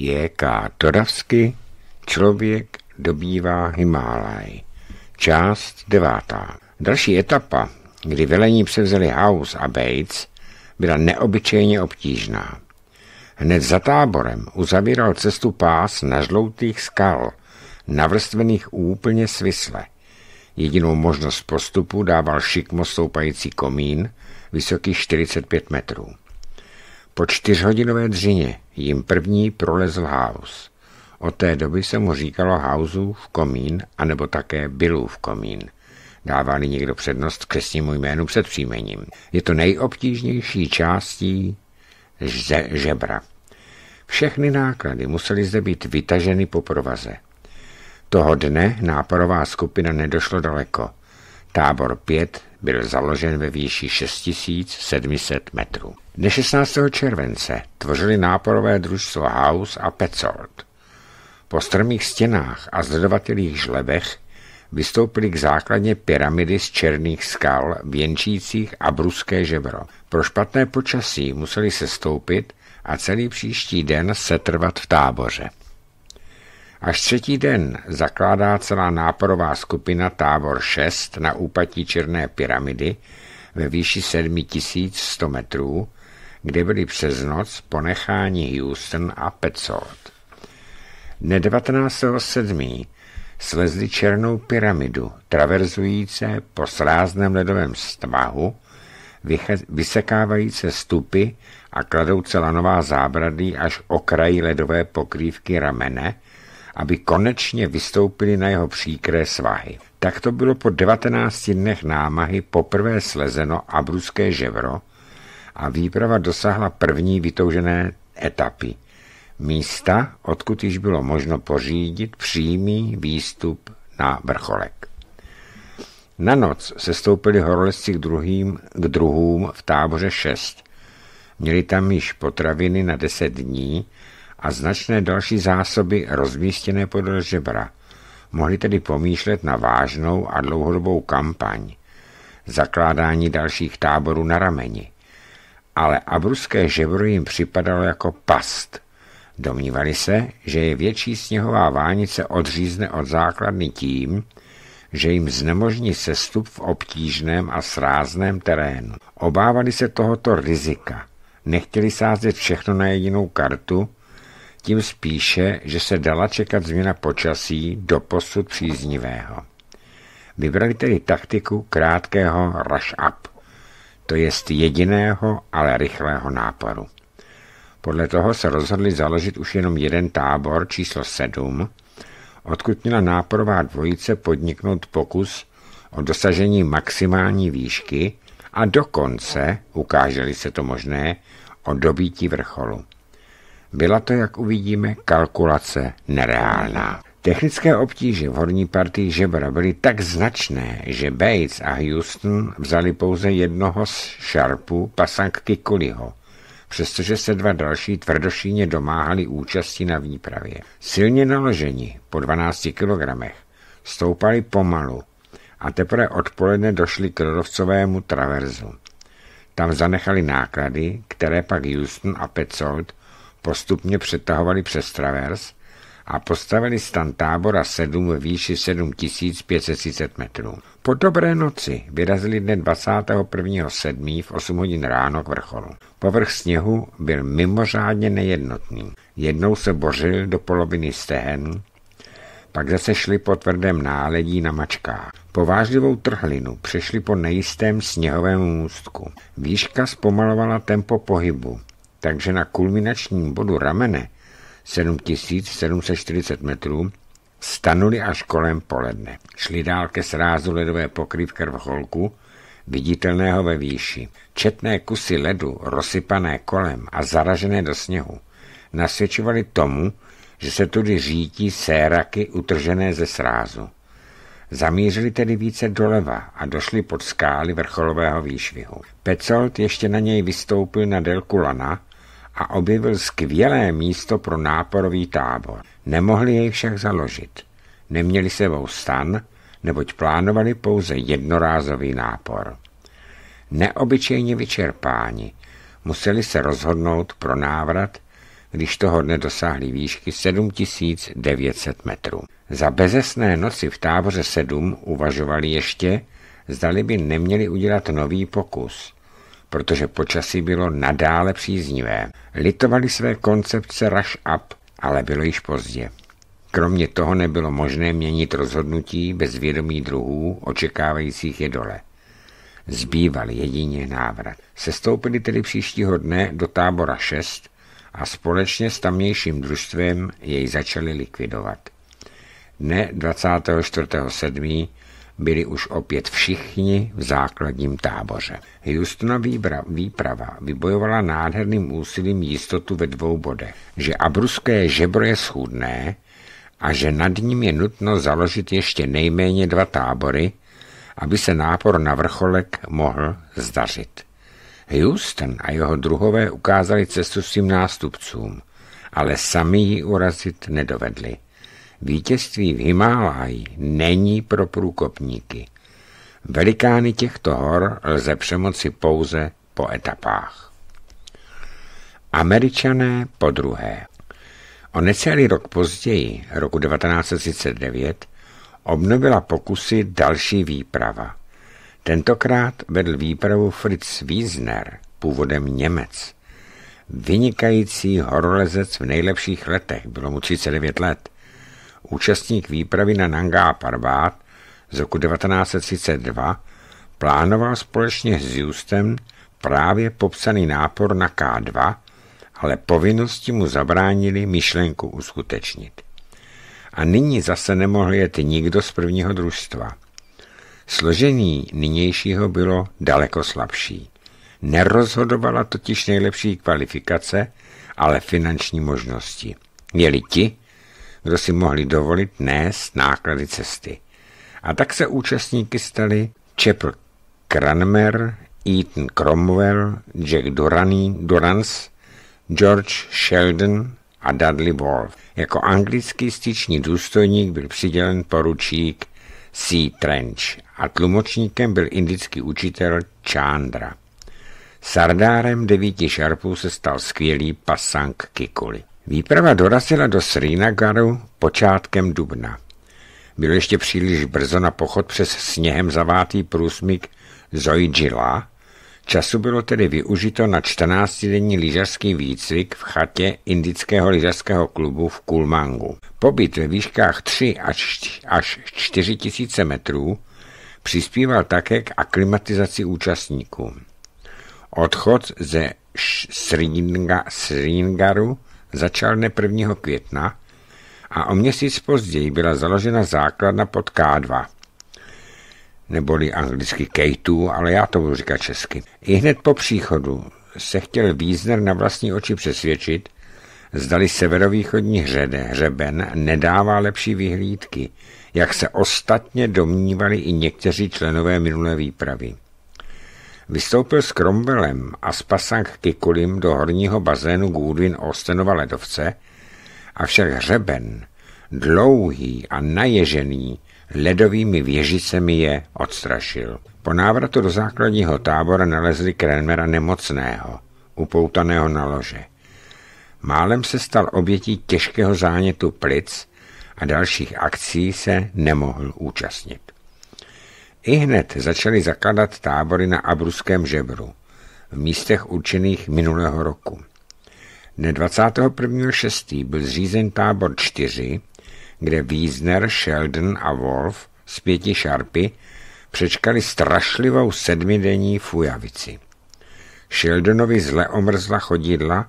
J.K. Toravsky Člověk dobývá Himálaj. Část devátá. Další etapa, kdy velení převzali House a Bates, byla neobyčejně obtížná. Hned za táborem uzavíral cestu pás na žloutých skal, navrstvených úplně svisle. Jedinou možnost postupu dával šikmo stoupající komín, vysoký 45 metrů. Po čtyřhodinové dřině jim první prolezl Haus. Od té doby se mu říkalo v komín, anebo také v komín. dává někdo přednost křesnímu jménu před příjmením. Je to nejobtížnější částí že- žebra. Všechny náklady musely zde být vytaženy po provaze. Toho dne náporová skupina nedošlo daleko. Tábor 5 byl založen ve výši 6700 metrů. Dne 16. července tvořili náporové družstvo House a Petzold. Po strmých stěnách a zledovatelých žlebech vystoupili k základně pyramidy z černých skal, věnčících a bruské žebro. Pro špatné počasí museli se stoupit a celý příští den setrvat v táboře. Až třetí den zakládá celá náporová skupina tábor 6 na úpatí Černé pyramidy ve výši 7100 metrů, kde byli přes noc ponecháni Houston a Petzold. Dne 19.7. slezli Černou pyramidu, traverzující po srázném ledovém stvahu, vysekávající stupy a kladouce lanová zábradlí až okraji ledové pokrývky ramene, aby konečně vystoupili na jeho příkré svahy. Tak to bylo po 19 dnech námahy poprvé slezeno abruské ževro a výprava dosáhla první vytoužené etapy. Místa, odkud již bylo možno pořídit přímý výstup na vrcholek. Na noc se stoupili horolezci k, druhým, k druhům v táboře 6. Měli tam již potraviny na 10 dní a značné další zásoby rozmístěné podle žebra. Mohli tedy pomýšlet na vážnou a dlouhodobou kampaň, zakládání dalších táborů na rameni. Ale abruské žebro jim připadalo jako past. Domnívali se, že je větší sněhová vánice odřízne od základny tím, že jim znemožní sestup v obtížném a srázném terénu. Obávali se tohoto rizika. Nechtěli sázet všechno na jedinou kartu, tím spíše, že se dala čekat změna počasí do posud příznivého. Vybrali tedy taktiku krátkého rush-up, to jest jediného, ale rychlého náporu. Podle toho se rozhodli založit už jenom jeden tábor, číslo 7, odkud měla náporová dvojice podniknout pokus o dosažení maximální výšky a dokonce, ukáželi se to možné, o dobítí vrcholu. Byla to, jak uvidíme, kalkulace nereálná. Technické obtíže v horní partii žebra byly tak značné, že Bates a Houston vzali pouze jednoho z šarpů pasanky Kuliho, přestože se dva další tvrdošíně domáhali účasti na výpravě. Silně naloženi, po 12 kilogramech, stoupali pomalu a teprve odpoledne došli k rodovcovému traverzu. Tam zanechali náklady, které pak Houston a Petzold postupně přetahovali přes travers a postavili stan tábora 7 v výši 7530 metrů. Po dobré noci vyrazili dne 21.7. v 8 hodin ráno k vrcholu. Povrch sněhu byl mimořádně nejednotný. Jednou se bořil do poloviny stehen, pak zase šli po tvrdém náledí na mačkách. Po vážlivou trhlinu přešli po nejistém sněhovém můstku. Výška zpomalovala tempo pohybu takže na kulminačním bodu ramene 7740 metrů stanuli až kolem poledne. Šli dál ke srázu ledové pokrývky vrcholku, viditelného ve výši. Četné kusy ledu, rozsypané kolem a zaražené do sněhu, nasvědčovaly tomu, že se tudy řítí séraky utržené ze srázu. Zamířili tedy více doleva a došli pod skály vrcholového výšvihu. Pecolt ještě na něj vystoupil na délku lana a objevil skvělé místo pro náporový tábor. Nemohli jej však založit. Neměli sebou stan, neboť plánovali pouze jednorázový nápor. Neobyčejně vyčerpáni, museli se rozhodnout pro návrat, když toho dne dosáhli výšky 7900 metrů. Za bezesné noci v táboře 7 uvažovali ještě, zdali by neměli udělat nový pokus – protože počasí bylo nadále příznivé. Litovali své koncepce rush up, ale bylo již pozdě. Kromě toho nebylo možné měnit rozhodnutí bez vědomí druhů, očekávajících je dole. Zbýval jedině návrat. Sestoupili tedy příštího dne do tábora 6 a společně s tamnějším družstvem jej začali likvidovat. Dne 24.7 byli už opět všichni v základním táboře. Houstonova výprava vybojovala nádherným úsilím jistotu ve dvou bodech, že abruské žebro je schůdné a že nad ním je nutno založit ještě nejméně dva tábory, aby se nápor na vrcholek mohl zdařit. Houston a jeho druhové ukázali cestu svým nástupcům, ale sami ji urazit nedovedli. Vítězství v Himálaji není pro průkopníky. Velikány těchto hor lze přemoci pouze po etapách. Američané po druhé. O necelý rok později, roku 1939, obnovila pokusy další výprava. Tentokrát vedl výpravu Fritz Wiesner, původem Němec. Vynikající horolezec v nejlepších letech, bylo mu 39 let, účastník výpravy na Nangá Parvát z roku 1932, plánoval společně s Justem právě popsaný nápor na K2, ale povinnosti mu zabránili myšlenku uskutečnit. A nyní zase nemohl jet nikdo z prvního družstva. Složení nynějšího bylo daleko slabší. Nerozhodovala totiž nejlepší kvalifikace, ale finanční možnosti. Měli ti, kdo si mohli dovolit nést náklady cesty. A tak se účastníky stali Chapel Cranmer, Ethan Cromwell, Jack Durany, Durans, George Sheldon a Dudley Wolf. Jako anglický styční důstojník byl přidělen poručík C. Trench a tlumočníkem byl indický učitel Chandra. Sardárem devíti šarpů se stal skvělý pasang Kikuli. Výprava dorazila do Srinagaru počátkem dubna. Bylo ještě příliš brzo na pochod přes sněhem zavátý průsmyk Zojjila. Času bylo tedy využito na 14-denní lyžařský výcvik v chatě indického lyžařského klubu v Kulmangu. Pobyt ve výškách 3 až 4 tisíce metrů přispíval také k aklimatizaci účastníků. Odchod ze Sringaru začal dne 1. května a o měsíc později byla založena základna pod K2, neboli anglicky K2, ale já to budu říkat česky. I hned po příchodu se chtěl Wiesner na vlastní oči přesvědčit, zdali severovýchodní hřede, hřeben nedává lepší vyhlídky, jak se ostatně domnívali i někteří členové minulé výpravy. Vystoupil s Cromwellem a s Pasang Kikulim do horního bazénu Goodwin Austenova ledovce, avšak hřeben, dlouhý a naježený, ledovými věžicemi je odstrašil. Po návratu do základního tábora nalezli Krenmera nemocného, upoutaného na lože. Málem se stal obětí těžkého zánětu plic a dalších akcí se nemohl účastnit. I hned začali zakladat tábory na Abruském žebru v místech určených minulého roku. Dne 21.6. byl zřízen tábor 4, kde Wiesner, Sheldon a Wolf z pěti šarpy přečkali strašlivou sedmidenní fujavici. Sheldonovi zle omrzla chodidla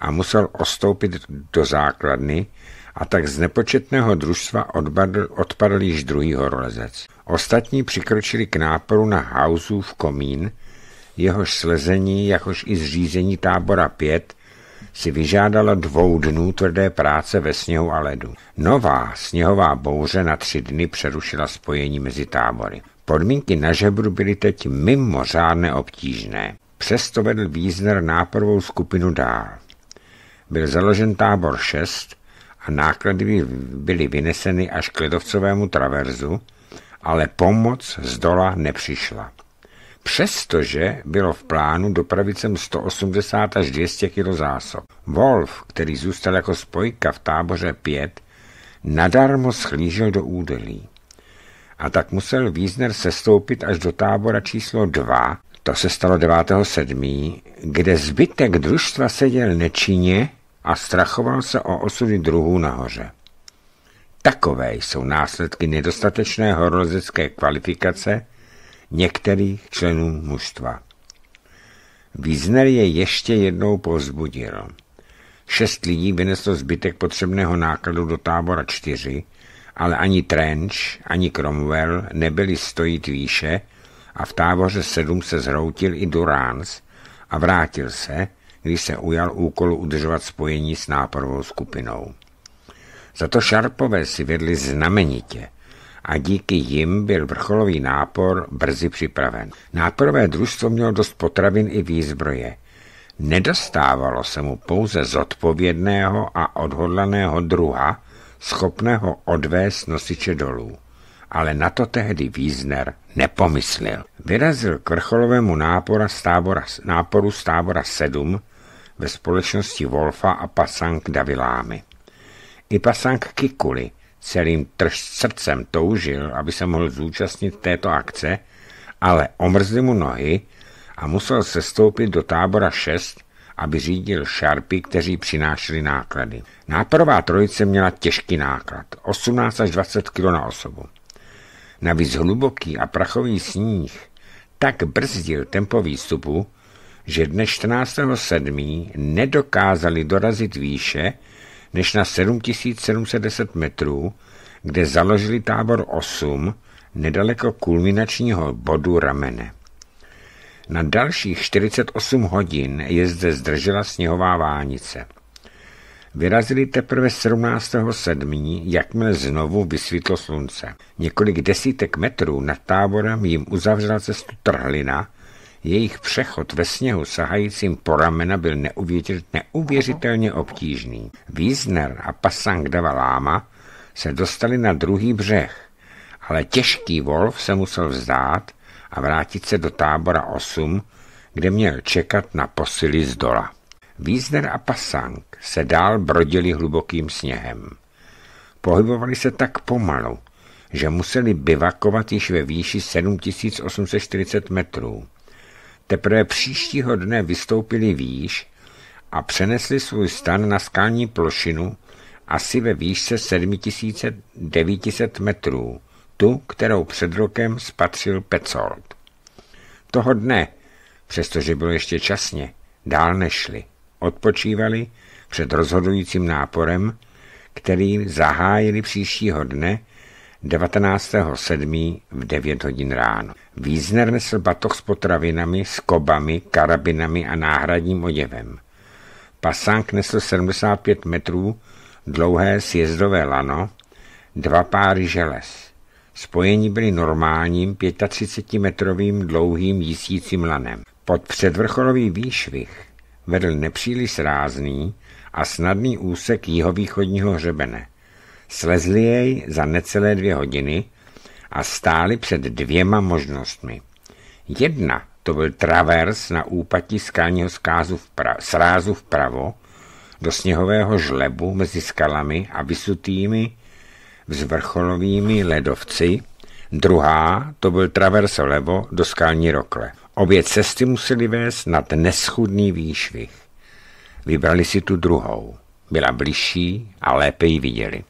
a musel ostoupit do základny, a tak z nepočetného družstva odpadl, odpadl již druhý horolezec. Ostatní přikročili k náporu na v komín, jehož slezení, jakož i zřízení tábora 5 si vyžádalo dvou dnů tvrdé práce ve sněhu a ledu. Nová sněhová bouře na tři dny přerušila spojení mezi tábory. Podmínky na žebru byly teď mimořádně obtížné. Přesto vedl význer náporovou skupinu dál. Byl založen tábor 6, Náklady byly vyneseny až k ledovcovému traverzu, ale pomoc z dola nepřišla. Přestože bylo v plánu dopravit sem 180 až 200 kg zásob. Wolf, který zůstal jako spojka v táboře 5, nadarmo schlížel do údolí. A tak musel Wiesner sestoupit až do tábora číslo 2, to se stalo 9.7., kde zbytek družstva seděl nečině a strachoval se o osudy druhů nahoře. Takové jsou následky nedostatečné horolezecké kvalifikace některých členů mužstva. Wiesner je ještě jednou povzbudil. Šest lidí vyneslo zbytek potřebného nákladu do tábora čtyři, ale ani Trench, ani Cromwell nebyli stojit výše a v táboře sedm se zhroutil i Durans a vrátil se, když se ujal úkolu udržovat spojení s náporovou skupinou. Za to Šarpové si vedli znamenitě a díky jim byl vrcholový nápor brzy připraven. Náporové družstvo mělo dost potravin i výzbroje. Nedostávalo se mu pouze zodpovědného a odhodlaného druha, schopného odvést nosiče dolů. Ale na to tehdy Wiesner nepomyslil. Vyrazil k vrcholovému nápora z tábora, náporu z tábora 7 ve společnosti Wolfa a Pasang Davilámy. I Pasang Kikuli celým trž srdcem toužil, aby se mohl zúčastnit této akce, ale omrzli mu nohy a musel se stoupit do tábora 6, aby řídil šarpy, kteří přinášeli náklady. Nápravá trojice měla těžký náklad, 18 až 20 kg na osobu. Navíc hluboký a prachový sníh tak brzdil tempo výstupu, že dne 14.7. nedokázali dorazit výše než na 7710 metrů, kde založili tábor 8 nedaleko kulminačního bodu ramene. Na dalších 48 hodin je zde zdržela sněhová vánice. Vyrazili teprve 17.7., jakmile znovu vysvítlo slunce. Několik desítek metrů nad táborem jim uzavřela cestu trhlina, jejich přechod ve sněhu sahajícím po ramena byl neuvěřit, neuvěřitelně obtížný. Wiesner a Pasang Davaláma se dostali na druhý břeh, ale těžký Wolf se musel vzdát a vrátit se do tábora 8, kde měl čekat na posily z dola. Wiesner a Pasang se dál brodili hlubokým sněhem. Pohybovali se tak pomalu, že museli bivakovat již ve výši 7840 metrů. Teprve příštího dne vystoupili výš a přenesli svůj stan na skalní plošinu asi ve výšce 7900 metrů, tu, kterou před rokem spatřil Petzold. Toho dne, přestože bylo ještě časně, dál nešli. Odpočívali před rozhodujícím náporem, který zahájili příštího dne 19. 7. v 9 hodin ráno. Význer nesl batoh s potravinami, skobami, karabinami a náhradním oděvem. Pasank nesl 75 metrů dlouhé sjezdové lano, dva páry želez. Spojení byly normálním 35-metrovým dlouhým jistícím lanem. Pod předvrcholový výšvih vedl nepříliš rázný a snadný úsek jihovýchodního hřebene – Slezli jej za necelé dvě hodiny a stáli před dvěma možnostmi. Jedna to byl travers na úpatí skalního skázu vpra- srázu vpravo do sněhového žlebu mezi skalami a vysutými vzvrcholovými ledovci. Druhá to byl travers levo do skalní rokle. Obě cesty museli vést nad neschudný výšvih. Vybrali si tu druhou. Byla bližší a lépe ji viděli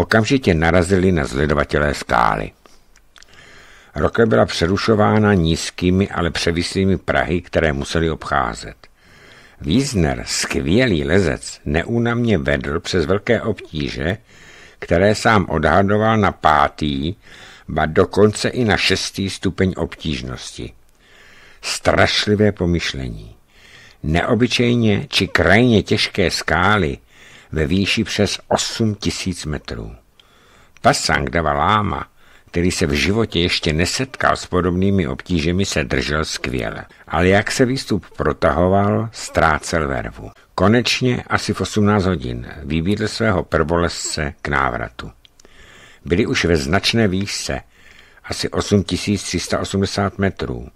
okamžitě narazili na zledovatele skály. Roke byla přerušována nízkými, ale převislými prahy, které museli obcházet. Wiesner, skvělý lezec, neúnamně vedl přes velké obtíže, které sám odhadoval na pátý, ba dokonce i na šestý stupeň obtížnosti. Strašlivé pomyšlení. Neobyčejně či krajně těžké skály ve výši přes 8 tisíc metrů. Pasang Dava Láma, který se v životě ještě nesetkal s podobnými obtížemi, se držel skvěle. Ale jak se výstup protahoval, ztrácel vervu. Konečně asi v 18 hodin vybídl svého prvolesce k návratu. Byli už ve značné výšce, asi 8380 metrů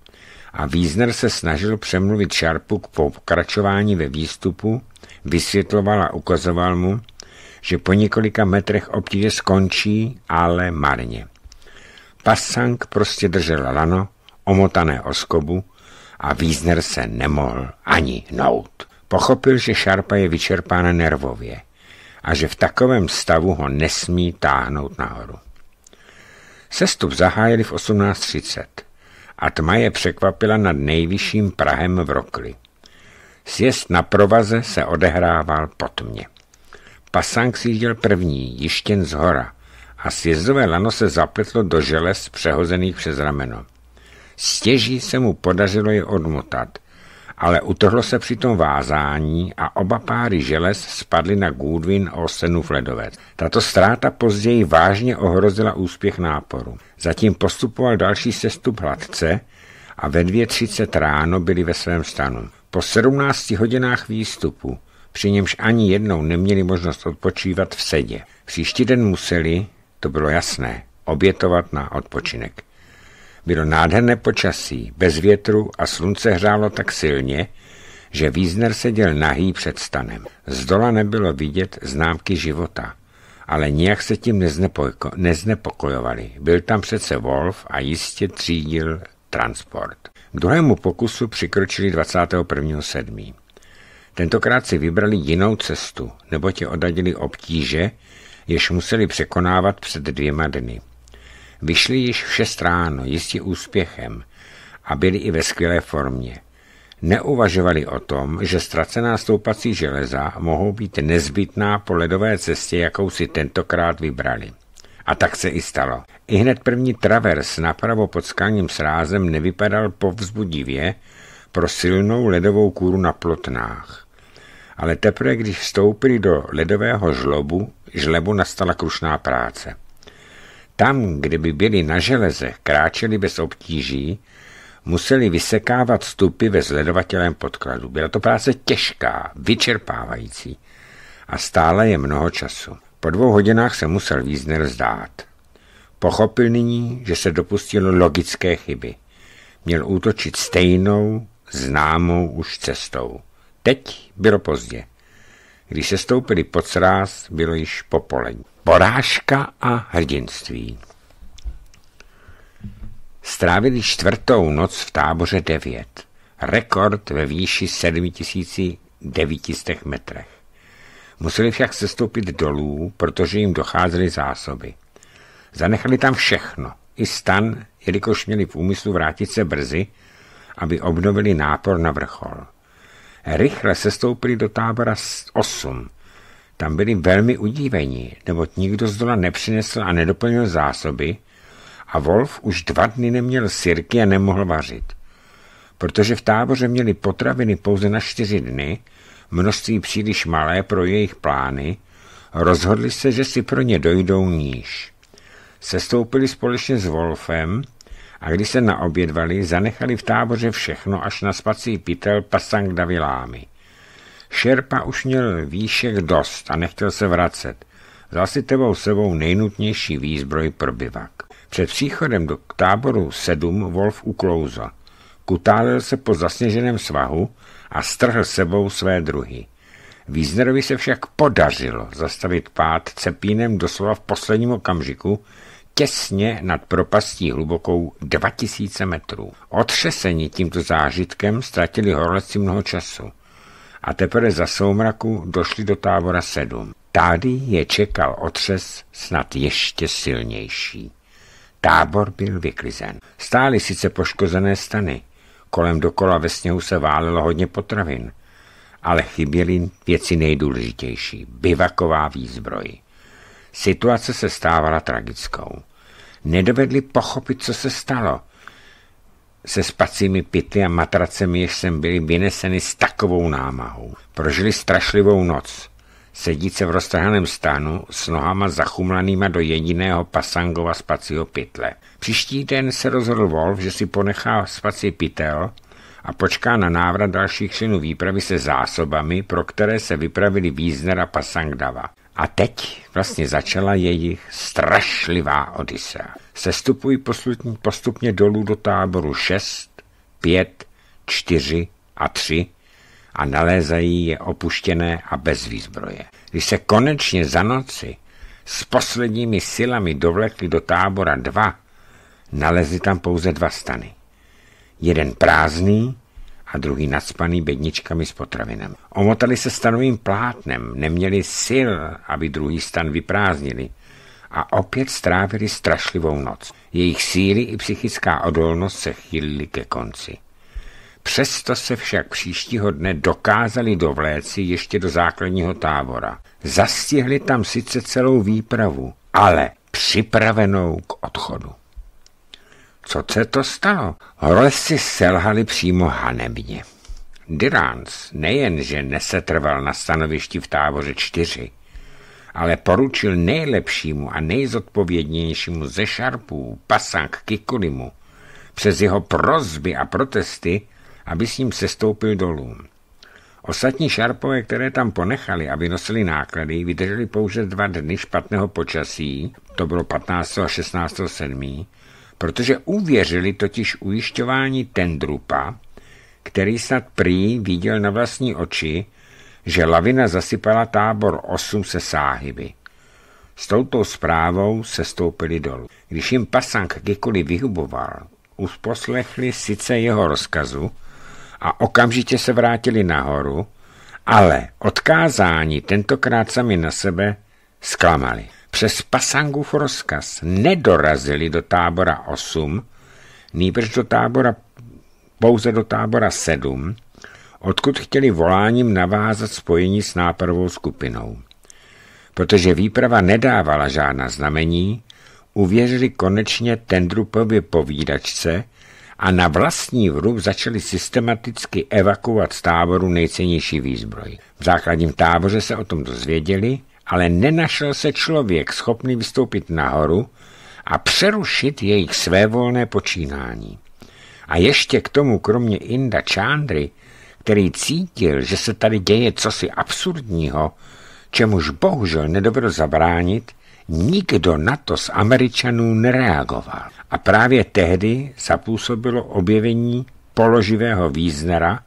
a Wiesner se snažil přemluvit Šarpu k pokračování ve výstupu, vysvětloval a ukazoval mu, že po několika metrech obtíže skončí, ale marně. Passang prostě držel lano, omotané o skobu, a Wiesner se nemohl ani hnout. Pochopil, že Šarpa je vyčerpána nervově a že v takovém stavu ho nesmí táhnout nahoru. Sestup zahájili v a tma je překvapila nad nejvyšším Prahem v Rokli. Sjezd na provaze se odehrával pod mě. Pasang sjížděl první, jištěn z hora, a sjezdové lano se zapletlo do želez přehozených přes rameno. Stěží se mu podařilo je odmotat, ale utrhlo se při tom vázání a oba páry želez spadly na Goodwin a v Fledovec. Tato ztráta později vážně ohrozila úspěch náporu. Zatím postupoval další sestup hladce a ve 2.30 ráno byli ve svém stanu. Po 17 hodinách výstupu, při němž ani jednou neměli možnost odpočívat v sedě. Příští den museli, to bylo jasné, obětovat na odpočinek. Bylo nádherné počasí, bez větru a slunce hřálo tak silně, že Wiesner seděl nahý před stanem. Z dola nebylo vidět známky života ale nijak se tím neznepoko neznepokojovali. Byl tam přece Wolf a jistě třídil transport. K druhému pokusu přikročili 21.7. Tentokrát si vybrali jinou cestu, nebo tě odadili obtíže, jež museli překonávat před dvěma dny. Vyšli již v 6 ráno, jistě úspěchem, a byli i ve skvělé formě. Neuvažovali o tom, že ztracená stoupací železa mohou být nezbytná po ledové cestě, jakou si tentokrát vybrali. A tak se i stalo. I hned první travers napravo pod skalním srázem nevypadal povzbudivě pro silnou ledovou kůru na plotnách. Ale teprve, když vstoupili do ledového žlobu, žlebu nastala krušná práce. Tam, kde by byli na železe, kráčeli bez obtíží, museli vysekávat stupy ve sledovatelem podkladu. Byla to práce těžká, vyčerpávající a stále je mnoho času. Po dvou hodinách se musel Wiesner zdát. Pochopil nyní, že se dopustil logické chyby. Měl útočit stejnou, známou už cestou. Teď bylo pozdě. Když se stoupili pod sráz, bylo již popolení. Porážka a hrdinství strávili čtvrtou noc v táboře 9. Rekord ve výši 7900 metrech. Museli však sestoupit dolů, protože jim docházely zásoby. Zanechali tam všechno, i stan, jelikož měli v úmyslu vrátit se brzy, aby obnovili nápor na vrchol. Rychle sestoupili do tábora 8. Tam byli velmi udívení, neboť nikdo z dola nepřinesl a nedoplnil zásoby, a Wolf už dva dny neměl sirky a nemohl vařit. Protože v táboře měli potraviny pouze na čtyři dny, množství příliš malé pro jejich plány, rozhodli se, že si pro ně dojdou níž. Sestoupili společně s Wolfem a když se naobědvali, zanechali v táboře všechno až na spací pytel Pasang Davilámy. Šerpa už měl výšek dost a nechtěl se vracet. Vzal si tebou sebou nejnutnější výzbroj pro bivak. Před příchodem do táboru 7 Wolf uklouzl. Kutálil se po zasněženém svahu a strhl sebou své druhy. Wiesnerovi se však podařilo zastavit pád cepínem doslova v posledním okamžiku, těsně nad propastí hlubokou 2000 metrů. Otřesení tímto zážitkem ztratili horleci mnoho času a teprve za soumraku došli do tábora 7. Tady je čekal otřes snad ještě silnější. Tábor byl vyklizen. Stály sice poškozené stany, kolem dokola ve sněhu se válelo hodně potravin, ale chyběly věci nejdůležitější, bivaková výzbroj. Situace se stávala tragickou. Nedovedli pochopit, co se stalo. Se spacími pytly a matracemi, jež jsem byli vyneseny s takovou námahou. Prožili strašlivou noc – sedíce v roztrhaném stánu s nohama zachumlanýma do jediného pasangova spacího pytle. Příští den se rozhodl Wolf, že si ponechá spací pytel a počká na návrat dalších členů výpravy se zásobami, pro které se vypravili Wiesner a Pasangdava. A teď vlastně začala jejich strašlivá odisea. Sestupují postupně dolů do táboru 6, 5, 4 a 3, a nalézají je opuštěné a bez výzbroje. Když se konečně za noci s posledními silami dovlekli do tábora dva, nalezli tam pouze dva stany. Jeden prázdný a druhý nadspaný bedničkami s potravinami. Omotali se stanovým plátnem, neměli sil, aby druhý stan vyprázdnili a opět strávili strašlivou noc. Jejich síly i psychická odolnost se chýlily ke konci. Přesto se však příštího dne dokázali dovléci ještě do základního tábora. Zastihli tam sice celou výpravu, ale připravenou k odchodu. Co se to stalo? Horlesci selhali přímo hanebně. Dirans nejenže nesetrval na stanovišti v táboře čtyři, ale poručil nejlepšímu a nejzodpovědnějšímu ze šarpů, pasank Kikulimu, přes jeho prozby a protesty aby s ním sestoupil dolů. Ostatní šarpové, které tam ponechali, aby nosili náklady, vydrželi pouze dva dny špatného počasí, to bylo 15. a 16. 7., protože uvěřili totiž ujišťování Tendrupa, který snad prý viděl na vlastní oči, že lavina zasypala tábor 8 se sáhyby. S touto zprávou se stoupili dolů. Když jim pasank kdykoliv vyhuboval, usposlechli sice jeho rozkazu, a okamžitě se vrátili nahoru, ale odkázání tentokrát sami na sebe zklamali. Přes Pasangův rozkaz nedorazili do tábora 8, nýbrž do tábora, pouze do tábora 7, odkud chtěli voláním navázat spojení s nápravou skupinou. Protože výprava nedávala žádná znamení, uvěřili konečně tendrupově povídačce, a na vlastní vrub začali systematicky evakuovat z táboru nejcennější výzbroj. V základním táboře se o tom dozvěděli, ale nenašel se člověk schopný vystoupit nahoru a přerušit jejich svévolné počínání. A ještě k tomu kromě Inda Čándry, který cítil, že se tady děje cosi absurdního, čemuž bohužel nedovedl zabránit, Nikdo na to z Američanů nereagoval. A právě tehdy zapůsobilo objevení položivého význera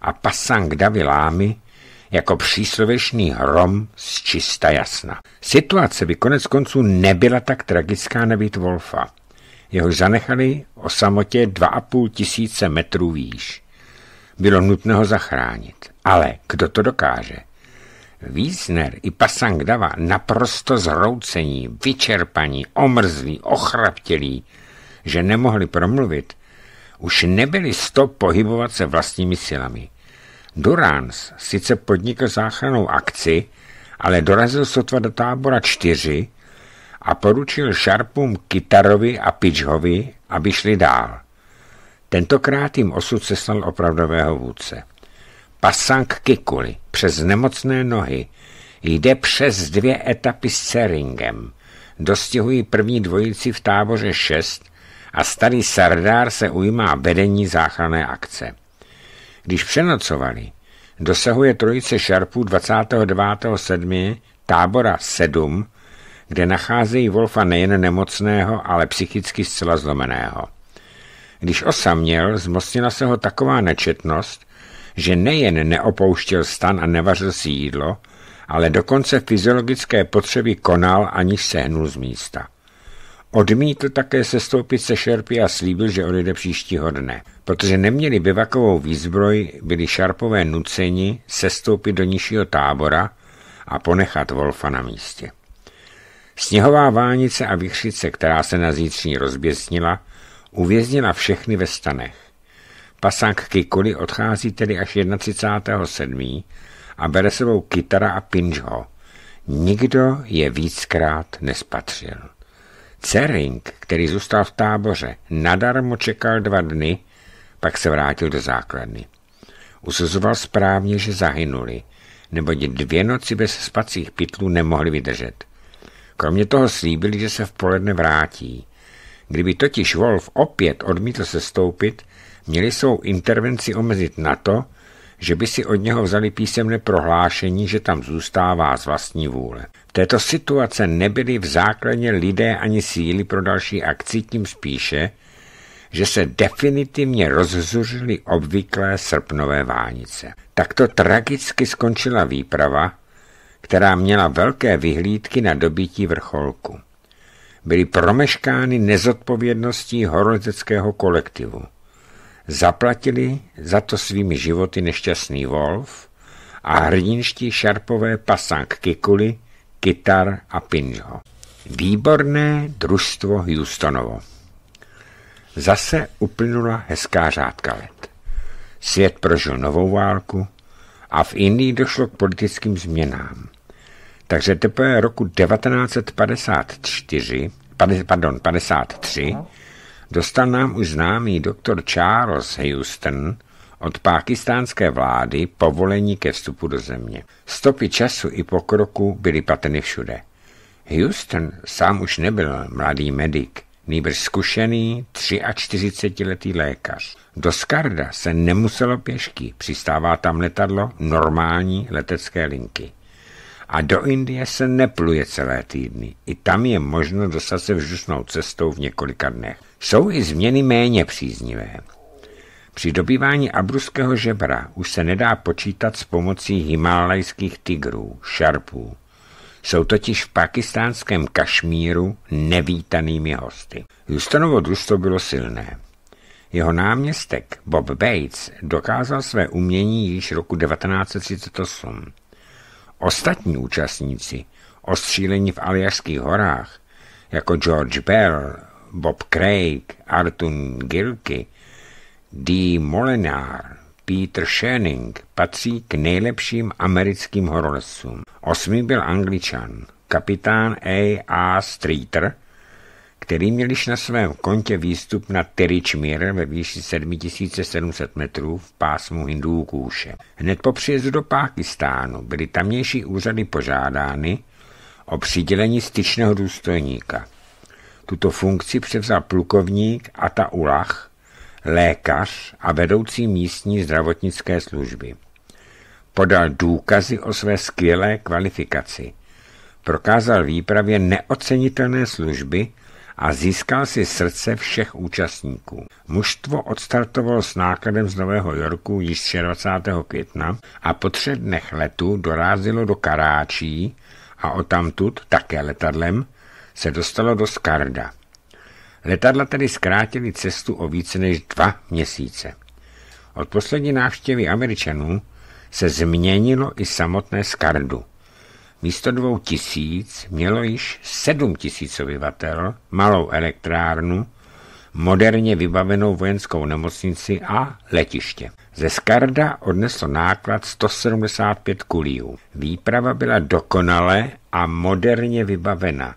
a pasang davilámy jako příslovešný hrom z čista jasna. Situace by konec konců nebyla tak tragická nebýt Wolfa. Jehož zanechali o samotě 2,5 tisíce metrů výš. Bylo nutné ho zachránit. Ale kdo to dokáže? Wiesner i Pasangdava naprosto zroucení, vyčerpaní, omrzlí, ochraptělí, že nemohli promluvit, už nebyli sto pohybovat se vlastními silami. Durans sice podnikl záchranou akci, ale dorazil sotva do tábora čtyři a poručil Šarpům Kitarovi a Pičhovi, aby šli dál. Tentokrát jim osud seslal opravdového vůdce. Pasang Kikuli přes nemocné nohy jde přes dvě etapy s ceringem. Dostihují první dvojici v táboře 6 a starý Sardár se ujímá vedení záchranné akce. Když přenocovali, dosahuje trojice šarpů 29.7. tábora 7, kde nacházejí Wolfa nejen nemocného, ale psychicky zcela zlomeného. Když osaměl, zmocnila se ho taková nečetnost, že nejen neopouštěl stan a nevařil si jídlo, ale dokonce fyziologické potřeby konal, aniž se hnul z místa. Odmítl také sestoupit se šerpy a slíbil, že odejde příštího dne. Protože neměli bivakovou výzbroj, byli šarpové nuceni sestoupit do nižšího tábora a ponechat Wolfa na místě. Sněhová vánice a vychřice, která se na zítřní rozběsnila, uvěznila všechny ve stanech. Pasák Kikuli odchází tedy až 31.7. a bere sebou kytara a pinžho. Nikdo je víckrát nespatřil. Cering, který zůstal v táboře, nadarmo čekal dva dny, pak se vrátil do základny. Usuzoval správně, že zahynuli, neboť dvě noci bez spacích pitlů nemohli vydržet. Kromě toho slíbili, že se v poledne vrátí. Kdyby totiž Wolf opět odmítl se stoupit, měli svou intervenci omezit na to, že by si od něho vzali písemné prohlášení, že tam zůstává z vlastní vůle. V této situace nebyli v základě lidé ani síly pro další akci, tím spíše, že se definitivně rozzuřily obvyklé srpnové vánice. Takto tragicky skončila výprava, která měla velké vyhlídky na dobití vrcholku. Byly promeškány nezodpovědností horolezeckého kolektivu. Zaplatili za to svými životy nešťastný Wolf a hrdinští šarpové pasank Kikuli, Kitar a Pinho. Výborné družstvo Houstonovo. Zase uplynula hezká řádka let. Svět prožil novou válku a v Indii došlo k politickým změnám. Takže teprve roku 1954, pardon, 53, dostal nám už známý doktor Charles Houston od pákistánské vlády povolení ke vstupu do země. Stopy času i pokroku byly pateny všude. Houston sám už nebyl mladý medic, nýbrž zkušený 43-letý lékař. Do Skarda se nemuselo pěšky, přistává tam letadlo normální letecké linky. A do Indie se nepluje celé týdny. I tam je možno dostat se vžusnou cestou v několika dnech. Jsou i změny méně příznivé. Při dobývání abruského žebra už se nedá počítat s pomocí himalajských tigrů, šarpů. Jsou totiž v pakistánském Kašmíru nevítanými hosty. Houstonovo družstvo bylo silné. Jeho náměstek Bob Bates dokázal své umění již roku 1938. Ostatní účastníci, ostřílení v Aljašských horách, jako George Bell, Bob Craig, Artun Gilke, Dee Molinar, Peter Schoening patří k nejlepším americkým horolezcům. Osmý byl angličan, kapitán A.A. Streeter, který měl již na svém kontě výstup na Teričmír ve výši 7700 metrů v pásmu Hindů kůše. Hned po příjezdu do Pákistánu byly tamnější úřady požádány o přidělení styčného důstojníka – tuto funkci převzal plukovník Ataulach, lékař a vedoucí místní zdravotnické služby. Podal důkazy o své skvělé kvalifikaci. Prokázal výpravě neocenitelné služby a získal si srdce všech účastníků. Mužstvo odstartovalo s nákladem z Nového Jorku již 24. května a po třech dnech letu dorazilo do Karáčí a odtamtud také letadlem se dostalo do Skarda. Letadla tedy zkrátili cestu o více než dva měsíce. Od poslední návštěvy Američanů se změnilo i samotné Skardu. Místo dvou tisíc mělo již sedm tisíc obyvatel, malou elektrárnu, moderně vybavenou vojenskou nemocnici a letiště. Ze Skarda odneslo náklad 175 kulíů. Výprava byla dokonale a moderně vybavena.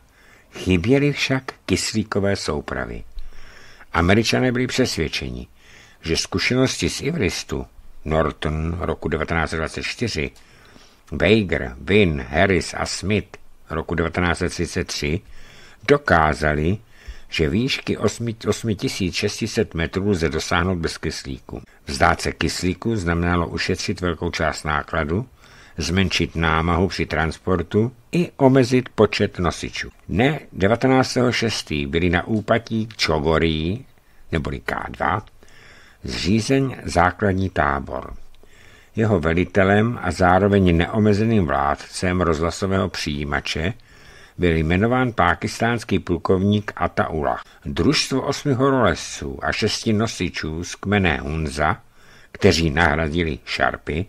Chyběly však kyslíkové soupravy. Američané byli přesvědčeni, že zkušenosti z Ivristu, Norton roku 1924, Baker, Wynne, Harris a Smith roku 1933 dokázali, že výšky 8600 metrů lze dosáhnout bez kyslíku. Vzdát se kyslíku znamenalo ušetřit velkou část nákladu zmenšit námahu při transportu i omezit počet nosičů. Dne 19.6. byly na úpatí Čogorí, neboli K2, zřízen základní tábor. Jeho velitelem a zároveň neomezeným vládcem rozhlasového přijímače byl jmenován pákistánský plukovník Ataullah. Družstvo osmi horolezců a šesti nosičů z kmene Hunza, kteří nahradili šarpy,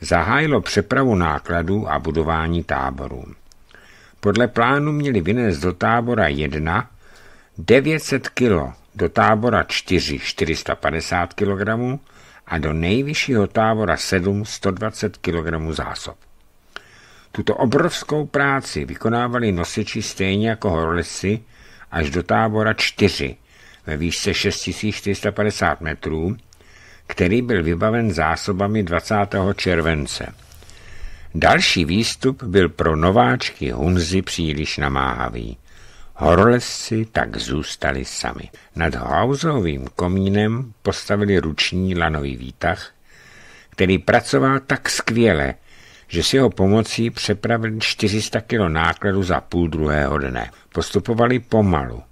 zahájilo přepravu nákladů a budování táborů. Podle plánu měli vynést do tábora 1 900 kg, do tábora 4 450 kg a do nejvyššího tábora 7 120 kg zásob. Tuto obrovskou práci vykonávali nosiči stejně jako horolezci až do tábora 4 ve výšce 6450 metrů, který byl vybaven zásobami 20. července. Další výstup byl pro nováčky Hunzy příliš namáhavý. Horolezci tak zůstali sami. Nad hauzovým komínem postavili ruční lanový výtah, který pracoval tak skvěle, že s jeho pomocí přepravili 400 kg nákladu za půl druhého dne. Postupovali pomalu,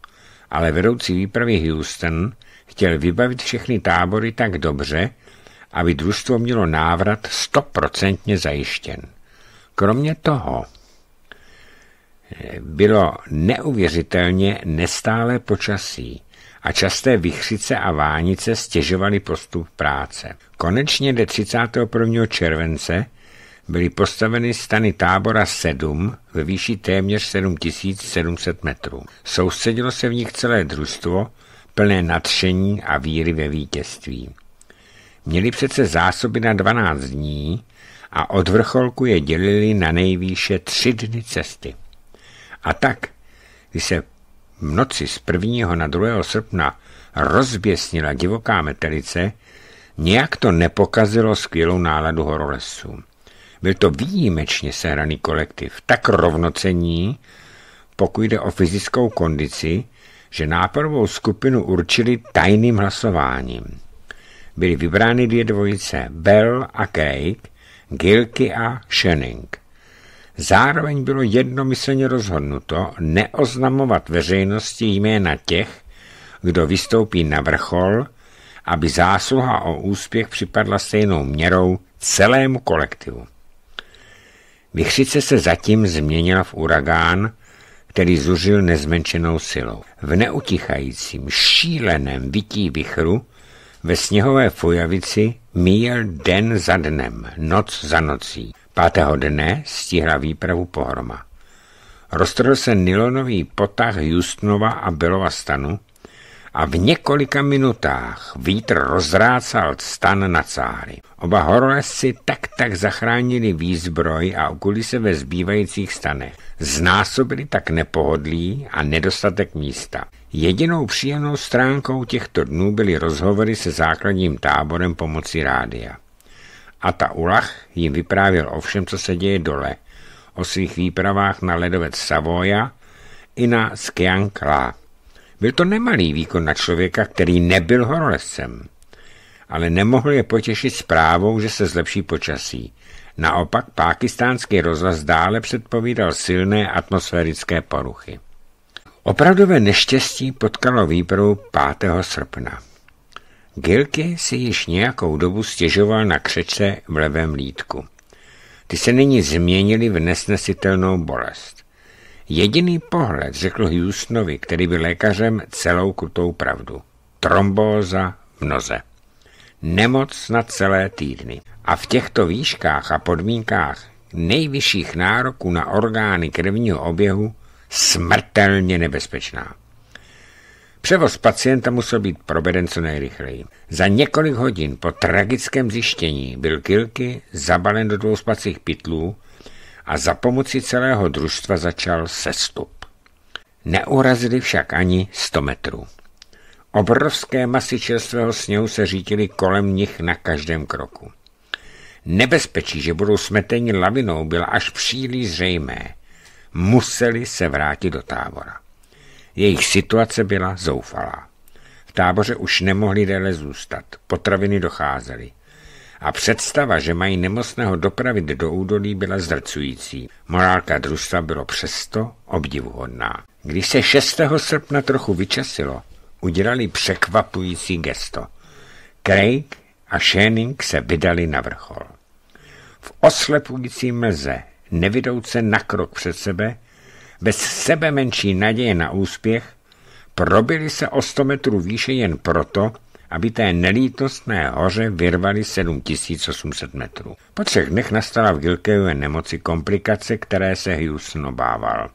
ale vedoucí výpravy Houston – chtěl vybavit všechny tábory tak dobře, aby družstvo mělo návrat stoprocentně zajištěn. Kromě toho eh, bylo neuvěřitelně nestálé počasí a časté vychřice a vánice stěžovaly postup práce. Konečně de 31. července byly postaveny stany tábora 7 ve výši téměř 7700 metrů. Soustředilo se v nich celé družstvo, plné nadšení a víry ve vítězství. Měli přece zásoby na 12 dní a od vrcholku je dělili na nejvýše tři dny cesty. A tak, když se v noci z 1. na 2. srpna rozběsnila divoká metelice, nějak to nepokazilo skvělou náladu horolesů. Byl to výjimečně sehraný kolektiv, tak rovnocení, pokud jde o fyzickou kondici, že nápadovou skupinu určili tajným hlasováním. Byly vybrány dvě dvojice Bell a Craig, Gilky a Shenning. Zároveň bylo jednomyslně rozhodnuto neoznamovat veřejnosti jména těch, kdo vystoupí na vrchol, aby zásluha o úspěch připadla stejnou měrou celému kolektivu. Vychřice se zatím změnila v uragán, který zuřil nezmenšenou silou. V neutichajícím, šíleném vytí vichru ve sněhové fujavici míjel den za dnem, noc za nocí. Pátého dne stihla výpravu pohroma. Roztrhl se nylonový potah Justnova a Belova stanu, a v několika minutách vítr rozrácal stan na cáry. Oba horolezci tak tak zachránili výzbroj a okuli se ve zbývajících stanech. Znásobili tak nepohodlí a nedostatek místa. Jedinou příjemnou stránkou těchto dnů byly rozhovory se základním táborem pomocí rádia. A ta Ulach jim vyprávěl o všem, co se děje dole, o svých výpravách na ledovec Savoja i na Skiankla. Byl to nemalý výkon na člověka, který nebyl horolezcem, ale nemohl je potěšit zprávou, že se zlepší počasí. Naopak pákistánský rozhlas dále předpovídal silné atmosférické poruchy. Opravdové neštěstí potkalo výpravu 5. srpna. Gilky si již nějakou dobu stěžoval na křečce v levém lítku. Ty se nyní změnili v nesnesitelnou bolest. Jediný pohled řekl Houstonovi, který byl lékařem, celou krutou pravdu. Trombóza v noze. Nemoc na celé týdny. A v těchto výškách a podmínkách nejvyšších nároků na orgány krevního oběhu smrtelně nebezpečná. Převoz pacienta musel být proveden co nejrychleji. Za několik hodin po tragickém zjištění byl Kilky zabalen do dvou spacích pytlů, a za pomoci celého družstva začal sestup. Neurazili však ani 100 metrů. Obrovské masy čerstvého sněhu se řítily kolem nich na každém kroku. Nebezpečí, že budou smeteni lavinou, byla až příliš zřejmé. Museli se vrátit do tábora. Jejich situace byla zoufalá. V táboře už nemohli déle zůstat, potraviny docházely a představa, že mají nemocného dopravit do údolí, byla zdrcující. Morálka družstva bylo přesto obdivuhodná. Když se 6. srpna trochu vyčasilo, udělali překvapující gesto. Craig a Shanning se vydali na vrchol. V oslepující mlze, nevidouce na krok před sebe, bez sebe menší naděje na úspěch, probili se o 100 metrů výše jen proto, aby té nelítostné hoře vyrvali 7800 metrů. Po třech dnech nastala v Gilkejové nemoci komplikace, které se Houston obával.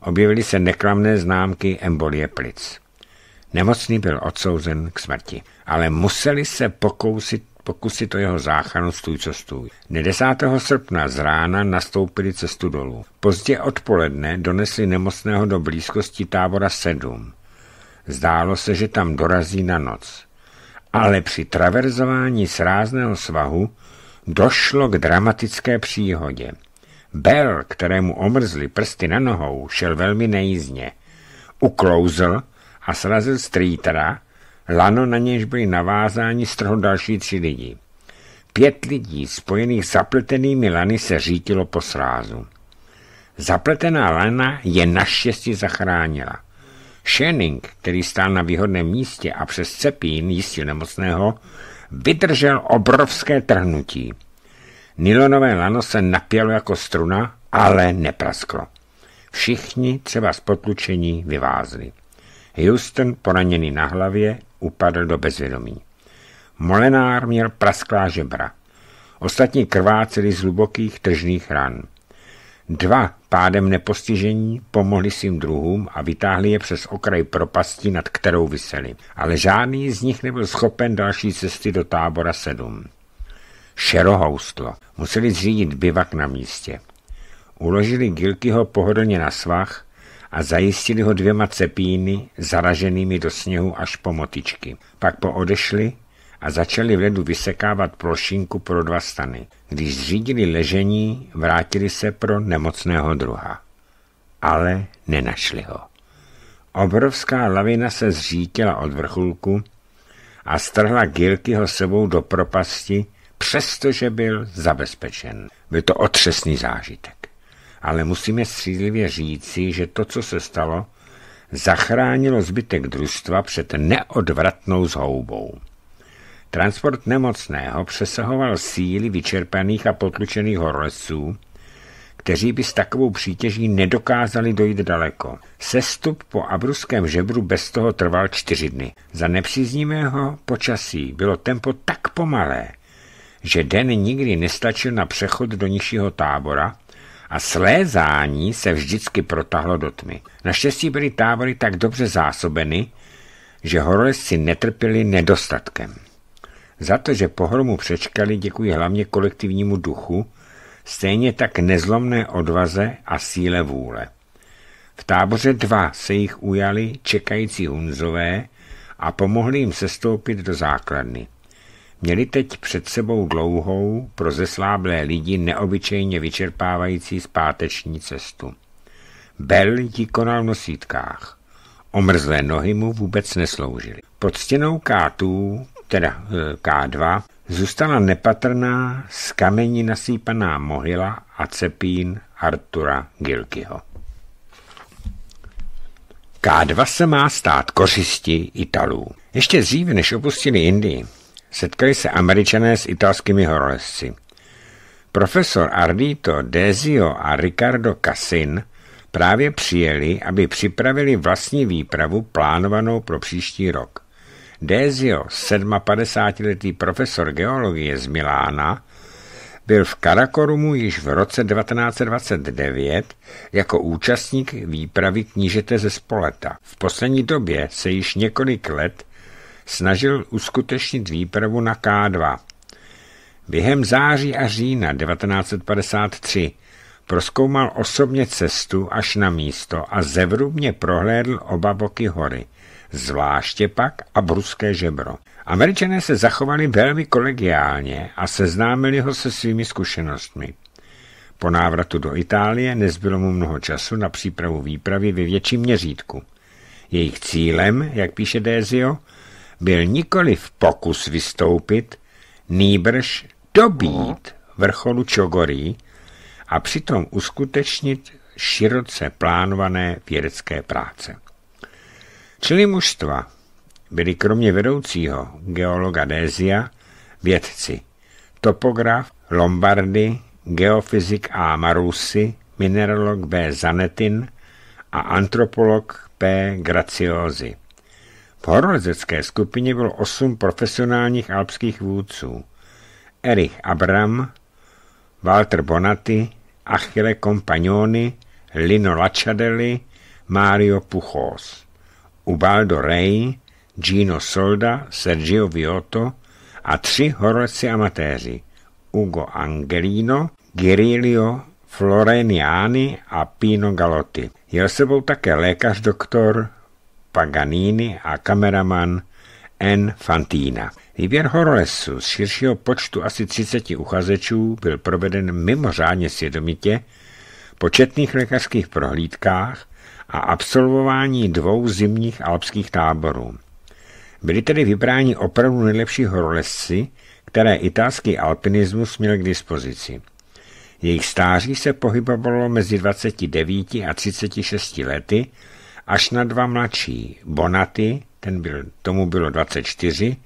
Objevily se neklamné známky embolie plic. Nemocný byl odsouzen k smrti, ale museli se pokousit pokusit o jeho záchranu stůj co stůj. Dne 10. srpna z rána nastoupili cestu dolů. Pozdě odpoledne donesli nemocného do blízkosti tábora 7. Zdálo se, že tam dorazí na noc. Ale při traverzování srázného svahu došlo k dramatické příhodě. Bell, kterému omrzly prsty na nohou, šel velmi nejízně. Uklouzl a srazil strýtera, lano na něž byly navázáni strhl další tři lidi. Pět lidí spojených zapletenými lany se řítilo po srázu. Zapletená lana je naštěstí zachránila. Schenning, který stál na výhodném místě a přes cepín jistě nemocného, vydržel obrovské trhnutí. Nylonové lano se napělo jako struna, ale neprasklo. Všichni třeba z potlučení vyvázli. Houston, poraněný na hlavě, upadl do bezvědomí. Molenár měl prasklá žebra. Ostatní krváceli z hlubokých tržných ran. Dva pádem nepostižení pomohli svým druhům a vytáhli je přes okraj propasti, nad kterou vyseli. Ale žádný z nich nebyl schopen další cesty do tábora sedm. Šerohoustlo. Museli zřídit bivak na místě. Uložili Gilkyho pohodlně na svah a zajistili ho dvěma cepíny, zaraženými do sněhu až po motičky. Pak poodešli a začali v ledu vysekávat plošinku pro dva stany. Když zřídili ležení, vrátili se pro nemocného druha. Ale nenašli ho. Obrovská lavina se zřítila od vrchulku a strhla Gilkyho sebou do propasti, přestože byl zabezpečen. Byl to otřesný zážitek. Ale musíme střízlivě říci, že to, co se stalo, zachránilo zbytek družstva před neodvratnou zhoubou. Transport nemocného přesahoval síly vyčerpaných a potlučených horolezců, kteří by s takovou přítěží nedokázali dojít daleko. Sestup po abruském žebru bez toho trval čtyři dny. Za nepříznivého počasí bylo tempo tak pomalé, že den nikdy nestačil na přechod do nižšího tábora a slézání se vždycky protahlo do tmy. Naštěstí byly tábory tak dobře zásobeny, že horolezci netrpěli nedostatkem. Za to, že pohromu přečkali, děkuji hlavně kolektivnímu duchu, stejně tak nezlomné odvaze a síle vůle. V táboře dva se jich ujali čekající hunzové a pomohli jim sestoupit do základny. Měli teď před sebou dlouhou, pro zesláblé lidi neobyčejně vyčerpávající zpáteční cestu. Bel ji konal v nosítkách. Omrzlé nohy mu vůbec nesloužily. Pod stěnou kátů teda eh, K2, zůstala nepatrná z kamení nasýpaná mohyla a cepín Artura Gilkyho. K2 se má stát kořisti Italů. Ještě dříve, než opustili Indii, setkali se američané s italskými horolezci. Profesor Ardito Desio a Ricardo Cassin právě přijeli, aby připravili vlastní výpravu plánovanou pro příští rok. Désio 57-letý profesor geologie z Milána, byl v Karakorumu již v roce 1929 jako účastník výpravy knížete ze Spoleta. V poslední době se již několik let snažil uskutečnit výpravu na K2. Během září a října 1953 proskoumal osobně cestu až na místo a zevrubně prohlédl oba boky hory – zvláště pak a bruské žebro. Američané se zachovali velmi kolegiálně a seznámili ho se svými zkušenostmi. Po návratu do Itálie nezbylo mu mnoho času na přípravu výpravy ve větším měřítku. Jejich cílem, jak píše Dézio, byl nikoli v pokus vystoupit, nýbrž dobít vrcholu Čogorí a přitom uskutečnit široce plánované vědecké práce. Čili mužstva byli kromě vedoucího geologa Dézia vědci, topograf Lombardy, geofyzik A. Marusi, mineralog B. Zanetin a antropolog P. Graciozi. V horolezecké skupině bylo osm profesionálních alpských vůdců. Erich Abram, Walter Bonatti, Achille Compagnoni, Lino Lacciadelli, Mario Puchos. Ubaldo Rey, Gino Solda, Sergio Viotto a tři horoci amatéři Ugo Angelino, Girilio Floreniani a Pino Galotti. Jel sebou také lékař doktor Paganini a kameraman N. Fantina. Výběr Horolesu z širšího počtu asi 30 uchazečů byl proveden mimořádně svědomitě po četných lékařských prohlídkách a absolvování dvou zimních alpských táborů. Byli tedy vybráni opravdu nejlepší horolezci, které italský alpinismus měl k dispozici. Jejich stáří se pohybovalo mezi 29 a 36 lety, až na dva mladší, Bonaty, ten byl, tomu bylo 24,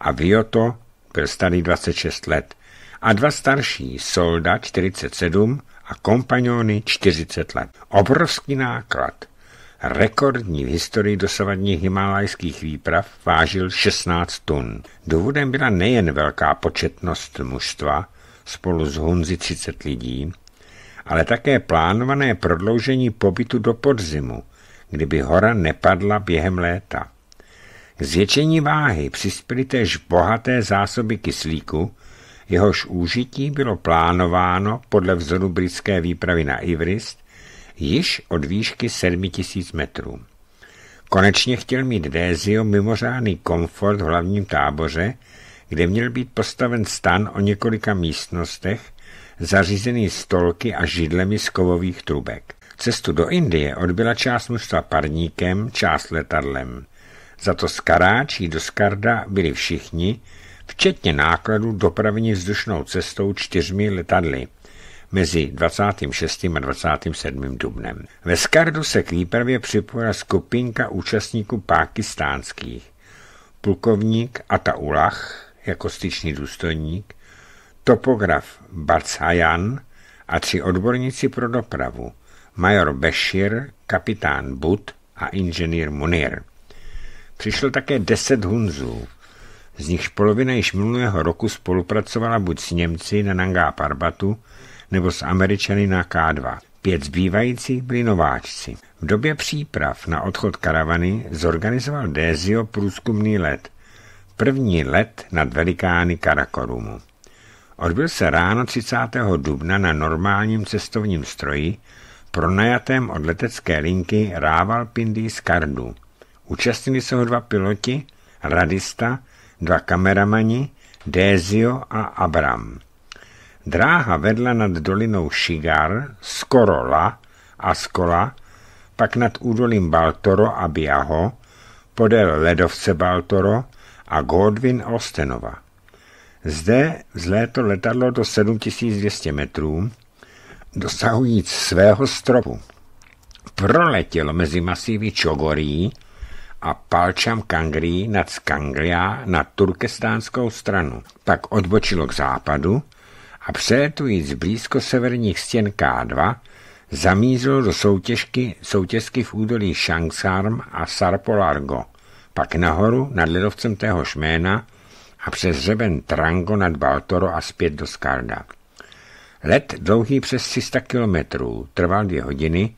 a Vioto byl starý 26 let, a dva starší, Solda 47 a kompaniony 40 let. Obrovský náklad. Rekordní v historii dosavadních himalajských výprav vážil 16 tun. Důvodem byla nejen velká početnost mužstva, spolu s Hunzi 30 lidí, ale také plánované prodloužení pobytu do podzimu, kdyby hora nepadla během léta. K zvětšení váhy přispěly též bohaté zásoby kyslíku, jehož úžití bylo plánováno podle vzoru britské výpravy na Ivrist již od výšky 7000 metrů. Konečně chtěl mít Dézio mimořádný komfort v hlavním táboře, kde měl být postaven stan o několika místnostech, zařízený stolky a židlemi z kovových trubek. Cestu do Indie odbyla část mužstva parníkem, část letadlem. Za to z Karáčí do Skarda byli všichni, včetně nákladů dopravní vzdušnou cestou čtyřmi letadly – mezi 26. a 27. dubnem. Ve Skardu se k výpravě připojila skupinka účastníků pákistánských. Plukovník Ataullah jako styčný důstojník, topograf Batsajan a tři odborníci pro dopravu, major Bešir, kapitán Bud a inženýr Munir. Přišlo také deset hunzů, z nichž polovina již minulého roku spolupracovala buď s Němci na Nangá Parbatu, nebo s Američany na K2. Pět zbývajících byli nováčci. V době příprav na odchod karavany zorganizoval Dezio průzkumný let. První let nad velikány Karakorumu. Odbyl se ráno 30. dubna na normálním cestovním stroji, pronajatém od letecké linky Rávalpindi z Kardu. Účastnili se ho dva piloti, radista, dva kameramani, Dezio a Abram. Dráha vedla nad dolinou Šigar, Skorola a Skola, pak nad údolím Baltoro a Biaho, podél ledovce Baltoro a Godwin Ostenova. Zde vzlétlo letadlo do 7200 metrů, dosahujíc svého stropu. Proletělo mezi masivy Čogorí a Palčam Kangrí nad Skanglia na turkestánskou stranu. Pak odbočilo k západu a přelétujíc blízko severních stěn K2 zamířil do soutěžky, soutěžky v údolí Shangsarm a Sarpolargo, pak nahoru nad ledovcem téhož jména a přes řeben Trango nad Baltoro a zpět do Skarda. Let dlouhý přes 300 kilometrů trval dvě hodiny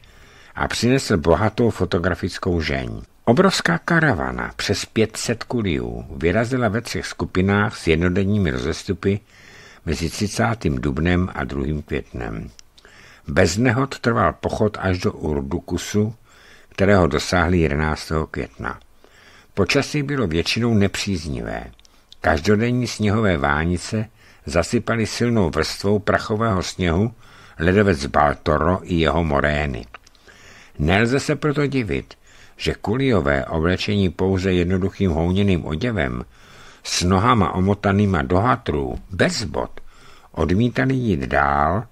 a přinesl bohatou fotografickou žeň. Obrovská karavana přes 500 kuliů vyrazila ve třech skupinách s jednodenními rozestupy mezi 30. dubnem a 2. květnem. Bez nehod trval pochod až do Urdukusu, kterého dosáhli 11. května. Počasí bylo většinou nepříznivé. Každodenní sněhové vánice zasypaly silnou vrstvou prachového sněhu ledovec Baltoro i jeho morény. Nelze se proto divit, že kuliové oblečení pouze jednoduchým houněným oděvem s nohama omotanýma do hatrů, bez bod, odmítali jít dál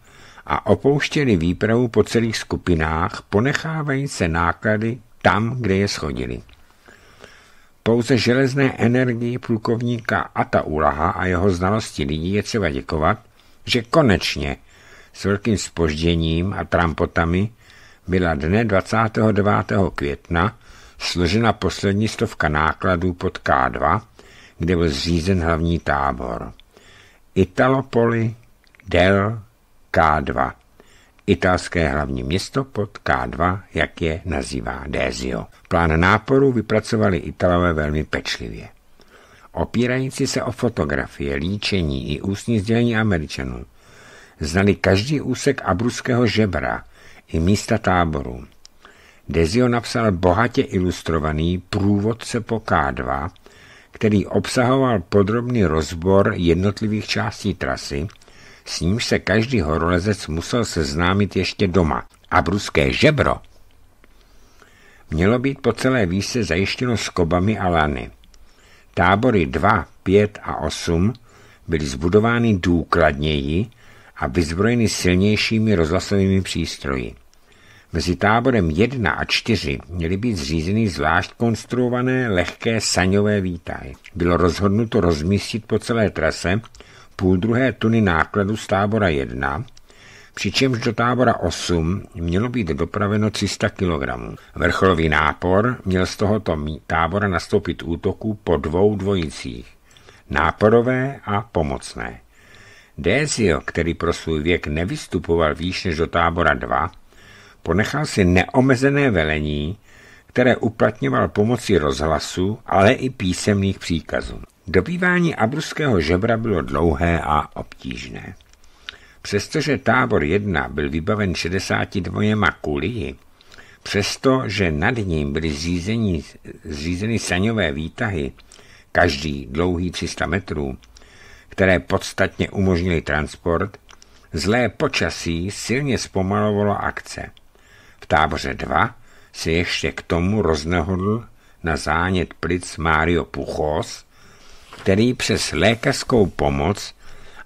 a opouštěli výpravu po celých skupinách, ponechávají se náklady tam, kde je schodili. Pouze železné energii plukovníka Ata Ulaha a jeho znalosti lidí je třeba děkovat, že konečně s velkým spožděním a trampotami byla dne 29. května složena poslední stovka nákladů pod K2 kde byl zřízen hlavní tábor. Italopoli del K2. Italské hlavní město pod K2, jak je nazývá Dezio. Plán náporu vypracovali Italové velmi pečlivě. Opírající se o fotografie, líčení i ústní sdělení Američanů, znali každý úsek abruského žebra i místa táboru. Dezio napsal bohatě ilustrovaný průvodce po K2, který obsahoval podrobný rozbor jednotlivých částí trasy, s nímž se každý horolezec musel seznámit ještě doma. A bruské žebro mělo být po celé výse zajištěno skobami a lany. Tábory 2, 5 a 8 byly zbudovány důkladněji a vyzbrojeny silnějšími rozhlasovými přístroji. Mezi táborem 1 a 4 měly být zřízeny zvlášť konstruované lehké saňové výtahy. Bylo rozhodnuto rozmístit po celé trase půl druhé tuny nákladu z tábora 1, přičemž do tábora 8 mělo být dopraveno 300 kg. Vrcholový nápor měl z tohoto tábora nastoupit útoku po dvou dvojicích, náporové a pomocné. Dézio, který pro svůj věk nevystupoval výš než do tábora 2, ponechal si neomezené velení, které uplatňoval pomocí rozhlasu, ale i písemných příkazů. Dobývání abruského žebra bylo dlouhé a obtížné. Přestože tábor 1 byl vybaven 62 kulii, přestože nad ním byly zřízeny zřízeny saňové výtahy, každý dlouhý 300 metrů, které podstatně umožnily transport, zlé počasí silně zpomalovalo akce – v táboře 2 se ještě k tomu roznehodl na zánět plic Mario Puchos, který přes lékařskou pomoc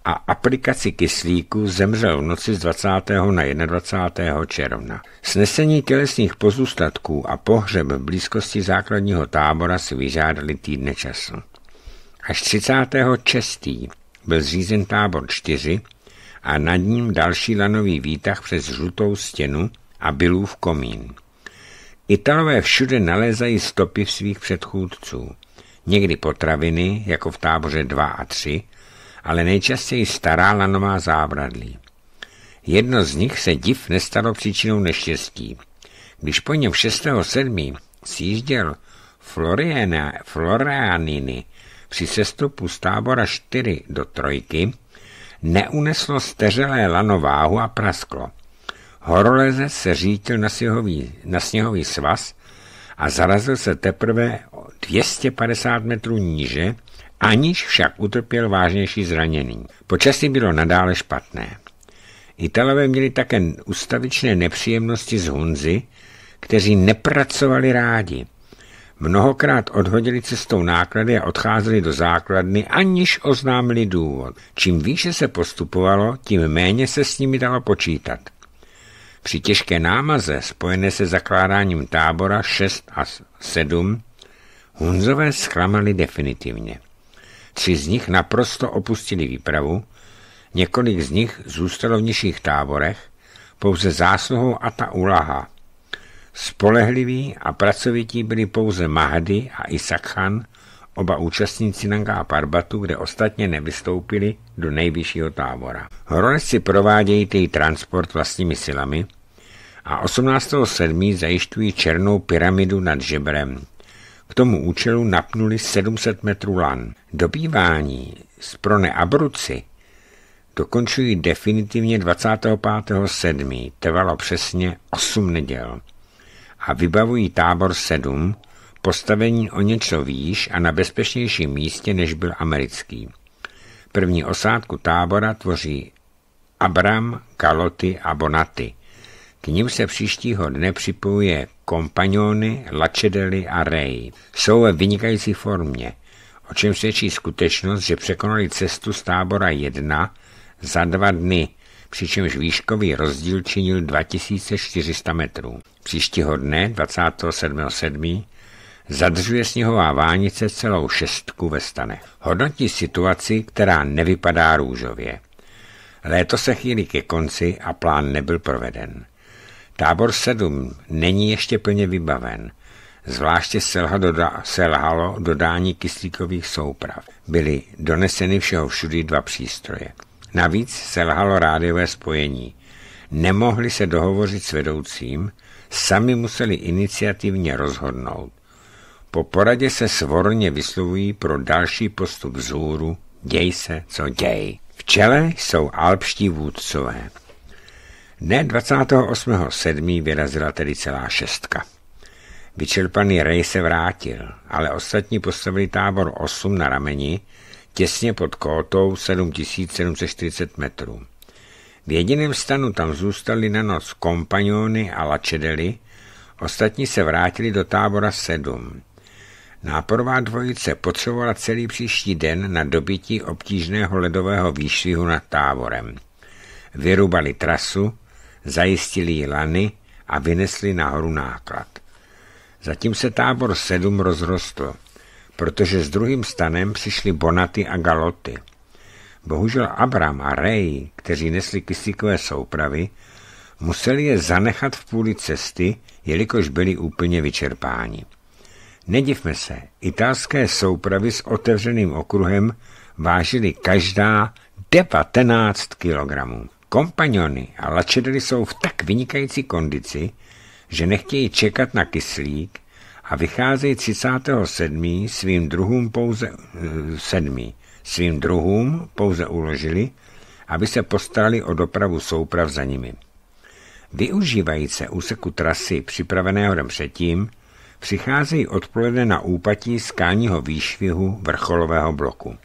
a aplikaci kyslíku zemřel v noci z 20. na 21. června. Snesení tělesných pozůstatků a pohřeb v blízkosti základního tábora si vyžádali týdne času. Až 30. 6. byl zřízen tábor 4 a nad ním další lanový výtah přes žlutou stěnu, a v komín. Italové všude nalezají stopy v svých předchůdců. Někdy potraviny, jako v táboře 2 a 3, ale nejčastěji stará lanová zábradlí. Jedno z nich se div nestalo příčinou neštěstí. Když po něm 6.7. sjížděl Floriana, Florianiny při sestupu z tábora 4 do trojky, neuneslo steřelé lano váhu a prasklo. Horolezec se řítil na sněhový, na sněhový svaz a zarazil se teprve 250 metrů níže, aniž však utrpěl vážnější zranění. Počasí bylo nadále špatné. Italové měli také ustavičné nepříjemnosti z Hunzy, kteří nepracovali rádi. Mnohokrát odhodili cestou náklady a odcházeli do základny, aniž oznámili důvod. Čím výše se postupovalo, tím méně se s nimi dalo počítat. Při těžké námaze spojené se zakládáním tábora 6 a 7 Hunzové zklamali definitivně. Tři z nich naprosto opustili výpravu, několik z nich zůstalo v nižších táborech pouze zásluhou ta úlaha. Spolehliví a pracovití byli pouze Mahdy a Isakhan, oba účastníci Nanga a Parbatu, kde ostatně nevystoupili do nejvyššího tábora. si provádějí její transport vlastními silami, a 18.7. zajišťují černou pyramidu nad žebrem. K tomu účelu napnuli 700 metrů lan. Dobývání z Prone Abruci dokončují definitivně 25.7. Trvalo přesně 8 neděl. A vybavují tábor 7, postavení o něco výš a na bezpečnějším místě, než byl americký. První osádku tábora tvoří Abram, Kaloty a Bonaty – k ním se příštího dne připojuje kompaniony, lačedely a rej. Jsou ve vynikající formě, o čem svědčí skutečnost, že překonali cestu z tábora 1 za dva dny, přičemž výškový rozdíl činil 2400 metrů. Příštího dne, 27.7., zadržuje sněhová vánice celou šestku ve stane. Hodnotí situaci, která nevypadá růžově. Léto se chýlí ke konci a plán nebyl proveden. Tábor 7 není ještě plně vybaven. Zvláště selhalo, doda- selhalo dodání kyslíkových souprav. Byly doneseny všeho všudy dva přístroje. Navíc selhalo rádiové spojení. Nemohli se dohovořit s vedoucím, sami museli iniciativně rozhodnout. Po poradě se svorně vyslovují pro další postup vzhůru, děj se, co děj. V čele jsou alpští vůdcové. Dne 28.7. vyrazila tedy celá šestka. Vyčerpaný rej se vrátil, ale ostatní postavili tábor 8 na rameni, těsně pod kótou 7740 metrů. V jediném stanu tam zůstali na noc kompaniony a lačedeli, ostatní se vrátili do tábora 7. Náporová dvojice potřebovala celý příští den na dobití obtížného ledového výšvihu nad táborem. Vyrubali trasu, zajistili ji lany a vynesli nahoru náklad. Zatím se tábor sedm rozrostl, protože s druhým stanem přišli Bonaty a Galoty. Bohužel Abram a Rej, kteří nesli kyslíkové soupravy, museli je zanechat v půli cesty, jelikož byli úplně vyčerpáni. Nedivme se, italské soupravy s otevřeným okruhem vážily každá 19 kilogramů. Kompaňony a lačedly jsou v tak vynikající kondici, že nechtějí čekat na kyslík a vycházejí 37. svým druhům pouze eh, sedmý. Svým druhům pouze uložili, aby se postarali o dopravu souprav za nimi. se úseku trasy připraveného den předtím, přicházejí odpoledne na úpatí skáního výšvihu vrcholového bloku.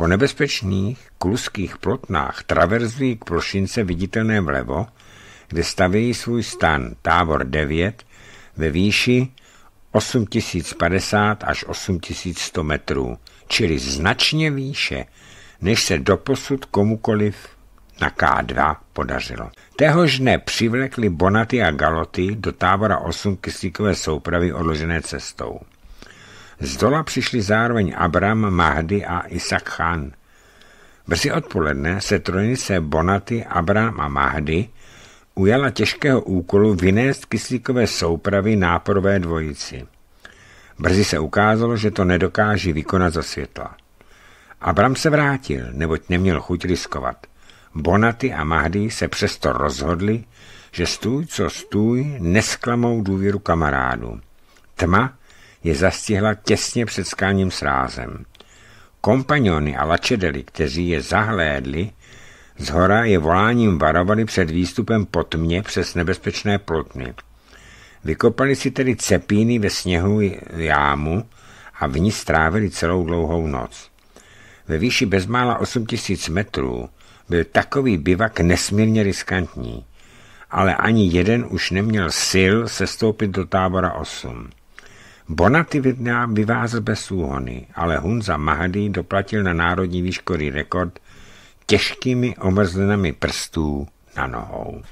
Po nebezpečných kluských plotnách traverzují k plošince viditelné vlevo, kde stavějí svůj stan tábor 9 ve výši 8050 až 8100 metrů, čili značně výše, než se doposud komukoliv na K2 podařilo. Téhož dne přivlekli Bonaty a Galoty do tábora 8 kyslíkové soupravy odložené cestou. Z dola přišli zároveň Abram, Mahdi a Isak Khan. Brzy odpoledne se trojnice Bonaty, Abram a Mahdi ujala těžkého úkolu vynést kyslíkové soupravy náporové dvojici. Brzy se ukázalo, že to nedokáží vykonat za světla. Abram se vrátil, neboť neměl chuť riskovat. Bonaty a Mahdi se přesto rozhodli, že stůj co stůj nesklamou důvěru kamarádu. Tma je zastihla těsně před skalním srázem. Kompaniony a lačedeli, kteří je zahlédli, z hora je voláním varovali před výstupem po tmě přes nebezpečné plotny. Vykopali si tedy cepíny ve sněhu jámu a v ní strávili celou dlouhou noc. Ve výši bezmála 8000 metrů byl takový bivak nesmírně riskantní, ale ani jeden už neměl sil sestoupit do tábora 8. Bonaty vyvázl bez úhony, ale Hunza Mahdi doplatil na národní výškový rekord těžkými omrzlinami prstů na nohou.